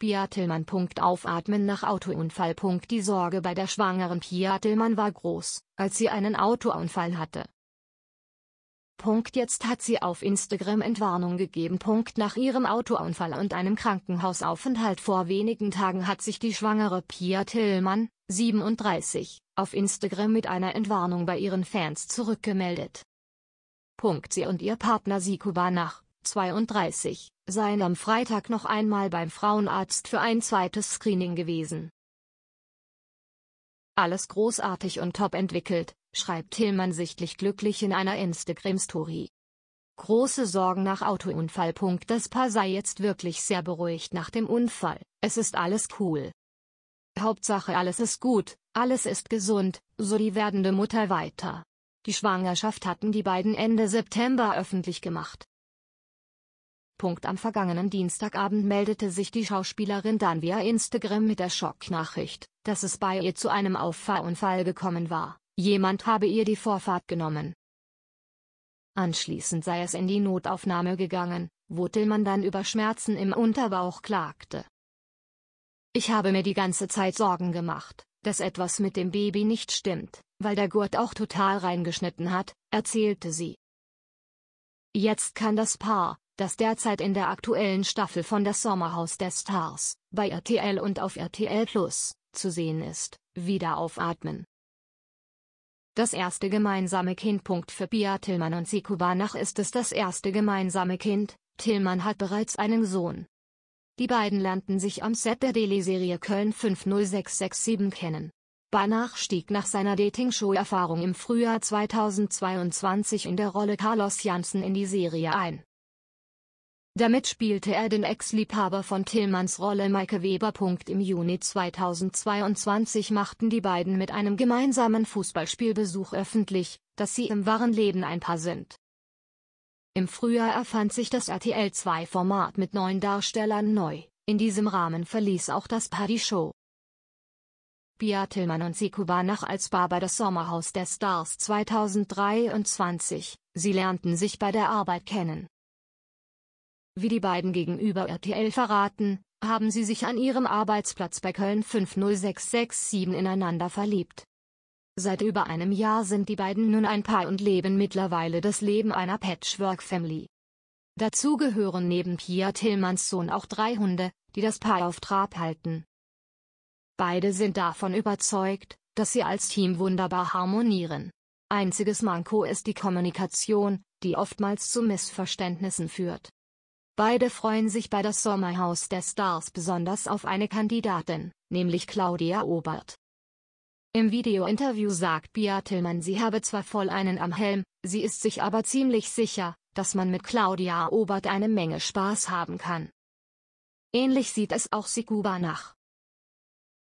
Pia Tillmann. Aufatmen nach Autounfall. Die Sorge bei der schwangeren Pia Tillmann war groß, als sie einen Autounfall hatte. Jetzt hat sie auf Instagram Entwarnung gegeben. Nach ihrem Autounfall und einem Krankenhausaufenthalt vor wenigen Tagen hat sich die schwangere Pia Tillmann, 37, auf Instagram mit einer Entwarnung bei ihren Fans zurückgemeldet. Sie und ihr Partner Sikuba nach 32, seien am Freitag noch einmal beim Frauenarzt für ein zweites Screening gewesen. Alles großartig und top entwickelt, schreibt Tillmann sichtlich glücklich in einer Instagram-Story. Große Sorgen nach Autounfall. Das Paar sei jetzt wirklich sehr beruhigt nach dem Unfall, es ist alles cool. Hauptsache alles ist gut, alles ist gesund, so die werdende Mutter weiter. Die Schwangerschaft hatten die beiden Ende September öffentlich gemacht. Punkt am vergangenen Dienstagabend meldete sich die Schauspielerin dann via Instagram mit der Schocknachricht, dass es bei ihr zu einem Auffahrunfall gekommen war, jemand habe ihr die Vorfahrt genommen. Anschließend sei es in die Notaufnahme gegangen, wo Tillmann dann über Schmerzen im Unterbauch klagte. Ich habe mir die ganze Zeit Sorgen gemacht, dass etwas mit dem Baby nicht stimmt, weil der Gurt auch total reingeschnitten hat, erzählte sie. Jetzt kann das Paar, das derzeit in der aktuellen Staffel von Das Sommerhaus der Stars, bei RTL und auf RTL Plus, zu sehen ist, wieder aufatmen. Das erste gemeinsame Kind. Für Pia Tillmann und Siku Banach ist es das erste gemeinsame Kind, Tillmann hat bereits einen Sohn. Die beiden lernten sich am Set der Deli-Serie Köln 50667 kennen. Banach stieg nach seiner Dating-Show-Erfahrung im Frühjahr 2022 in der Rolle Carlos Janssen in die Serie ein. Damit spielte er den Ex-Liebhaber von Tillmanns Rolle Maike Weber. Im Juni 2022 machten die beiden mit einem gemeinsamen Fußballspielbesuch öffentlich, dass sie im wahren Leben ein Paar sind. Im Frühjahr erfand sich das RTL 2 Format mit neuen Darstellern neu, in diesem Rahmen verließ auch das Paar die Show. Bia Tillmann und Siku nach als Barber das Sommerhaus der Stars 2023, sie lernten sich bei der Arbeit kennen. Wie die beiden gegenüber RTL verraten, haben sie sich an ihrem Arbeitsplatz bei Köln 50667 ineinander verliebt. Seit über einem Jahr sind die beiden nun ein Paar und leben mittlerweile das Leben einer Patchwork-Family. Dazu gehören neben Pia Tillmanns Sohn auch drei Hunde, die das Paar auf Trab halten. Beide sind davon überzeugt, dass sie als Team wunderbar harmonieren. Einziges Manko ist die Kommunikation, die oftmals zu Missverständnissen führt. Beide freuen sich bei das Sommerhaus der Stars besonders auf eine Kandidatin, nämlich Claudia Obert. Im Videointerview sagt Bia Tillmann, sie habe zwar voll einen am Helm, sie ist sich aber ziemlich sicher, dass man mit Claudia Obert eine Menge Spaß haben kann. Ähnlich sieht es auch Sikuba nach.